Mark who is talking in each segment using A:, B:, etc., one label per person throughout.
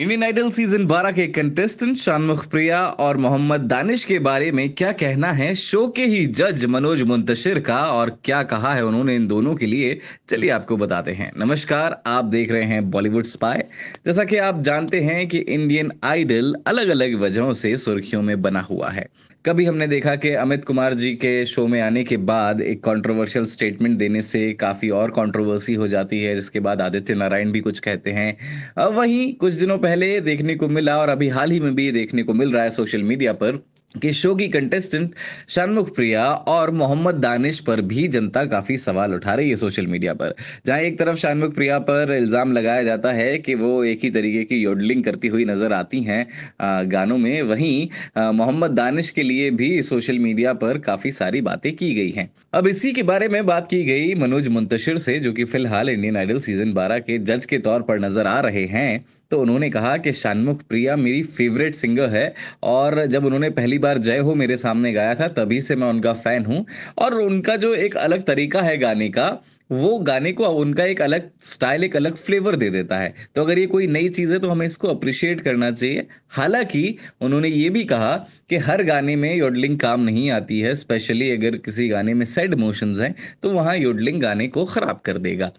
A: Indian idol season 12 के contestant शानमुख प्रिया और मोहम्मद दानिश के बारे में क्या कहना है शो के ही जज मनोज मुंतशिर का और क्या कहा है उन्होंने इन दोनों के लिए चलिए आपको बताते हैं नमस्कार आप देख रहे हैं बॉलीवुड स्पाई जैसा कि आप जानते हैं कि इंडियन आइडल अलग अलग वजहों से सुर्खियों में बना हुआ है कभी हमने देखा कि अमित कुमार जी के शो में आने के बाद एक कंट्रोवर्शियल स्टेटमेंट देने से काफ़ी और कंट्रोवर्सी हो जाती है जिसके बाद आदित्य नारायण भी कुछ कहते हैं वहीं कुछ दिनों पहले देखने को मिला और अभी हाल ही में भी देखने को मिल रहा है सोशल मीडिया पर कि शो की कंटेस्टेंट शनमुख प्रिया और मोहम्मद दानिश पर भी जनता काफी सवाल उठा रही है सोशल मीडिया पर जहां एक तरफ शनमुख प्रिया पर इल्जाम लगाया जाता है कि वो एक ही तरीके की योडलिंग करती हुई नजर आती हैं गानों में वहीं मोहम्मद दानिश के लिए भी सोशल मीडिया पर काफी सारी बातें की गई हैं अब इसी के बारे में बात की गई मनोज मुंतशिर से जो कि फिलहाल इंडियन आइडल सीजन बारह के जज के तौर पर नजर आ रहे हैं तो उन्होंने कहा कि शानमुख प्रिया मेरी फेवरेट सिंगर है और जब उन्होंने पहली बार जय हो मेरे सामने गाया था तभी से मैं उनका फैन हूँ और उनका जो एक अलग तरीका है गाने का वो गाने को उनका एक अलग स्टाइल एक अलग फ्लेवर दे देता है तो अगर ये कोई नई चीज़ है तो हमें इसको अप्रिशिएट करना चाहिए हालांकि उन्होंने ये भी कहा कि हर गाने में योडलिंग काम नहीं आती है स्पेशली अगर किसी गाने में सेड मोशंस हैं तो वहां योडलिंग गाने को ख़राब कर देगा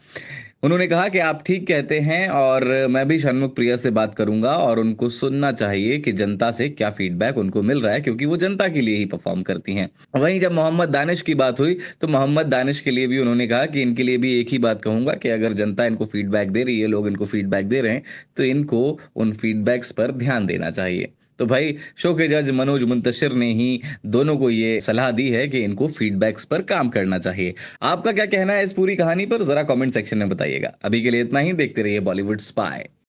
A: उन्होंने कहा कि आप ठीक कहते हैं और मैं भी षणमुख प्रिया से बात करूंगा और उनको सुनना चाहिए कि जनता से क्या फीडबैक उनको मिल रहा है क्योंकि वो जनता के लिए ही परफॉर्म करती हैं वहीं जब मोहम्मद दानिश की बात हुई तो मोहम्मद दानिश के लिए भी उन्होंने कहा कि इनके लिए भी एक ही बात कहूंगा कि अगर जनता इनको फीडबैक दे रही है लोग इनको फीडबैक दे रहे हैं तो इनको उन फीडबैक्स पर ध्यान देना चाहिए तो भाई शो के जज मनोज मुंतशिर ने ही दोनों को ये सलाह दी है कि इनको फीडबैक्स पर काम करना चाहिए आपका क्या कहना है इस पूरी कहानी पर जरा कमेंट सेक्शन में बताइएगा अभी के लिए इतना ही देखते रहिए बॉलीवुड स्पाई